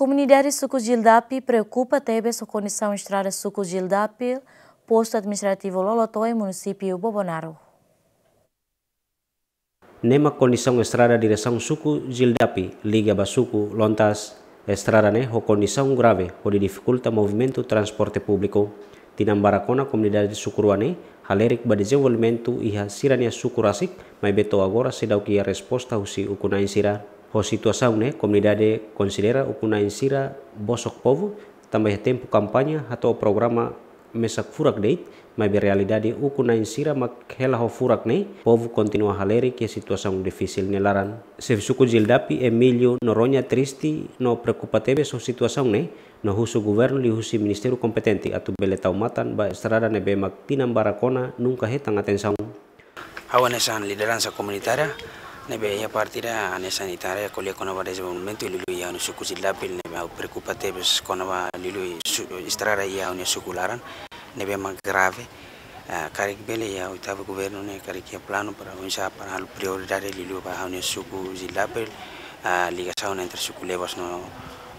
Comunidade Sucos de Ildapi preocupa a sua condição estrada Sucos de Ildapi, posto administrativo Lolotoi, município Bobonaro. Nema condição estrada direção Suco de Ildapi, liga Basuco, Lontas, estrada né, ho condição grave, onde dificulta movimento transporte público. Tinambaracona, comunidade Sucuruane, halerik ba desenvolvimento e a sirania Sucurasik, mas beto agora se dá o que é a resposta o se ukunai ho situação né comunidade considera ukuna insira bosok povo tambah tempo kampanye atau programa mesak furak deit mas realidade ukuna insira mak hela ho furak ne povo continua halere que situação difícil nelaran se suku jildapi Emilio noronya tristi no preocupa so situação ne no husu governo li husi ministeru kompetenti atu bele taumatan ba estrada be mak tinam barakona nunca he tangatenção awanesan lideransa comunitária nebe ya partira ane sanitaria kolia kona ba dese momento lilu ya ane suku silapil nebe au preocupate bes kona ba lilu istrara ya ane sukularan nebe ma grave karik eh, bele ya utave governo ne karik ya plano para unsa para hal prioridade lilu ba ane suku liga ligação entre suku levas no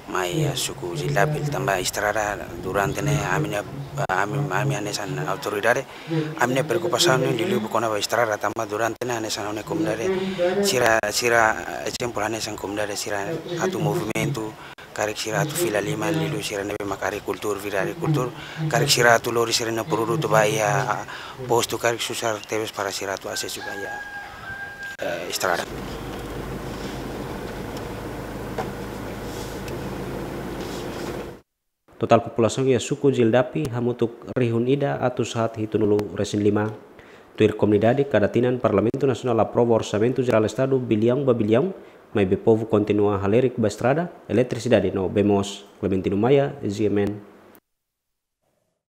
mai suku Zilabil tambah istirahat. durante ne amine amin amin anesan autoridade amine preocupação ni lilu bukan apa istirahat. tambah durante ne anesan une comunidade sira sira exemplo anesan comunidade sira atu movimento karek sira atu fila lima lilu sira nebe makari kultur virari kultur karek sira atu lori sira na pururu tu baya posto karek susar tebes para sira atu asesu baya eh, istirahat. total populasi ya suku jildapi hamutuk rihun ida atau saat hitunulu resin lima tuir komunidadi kadatinan parlamento nacional nasional orçamento geral estado biliang babiliang bilhão mas be povo continua haleric no bemos Clementino Maia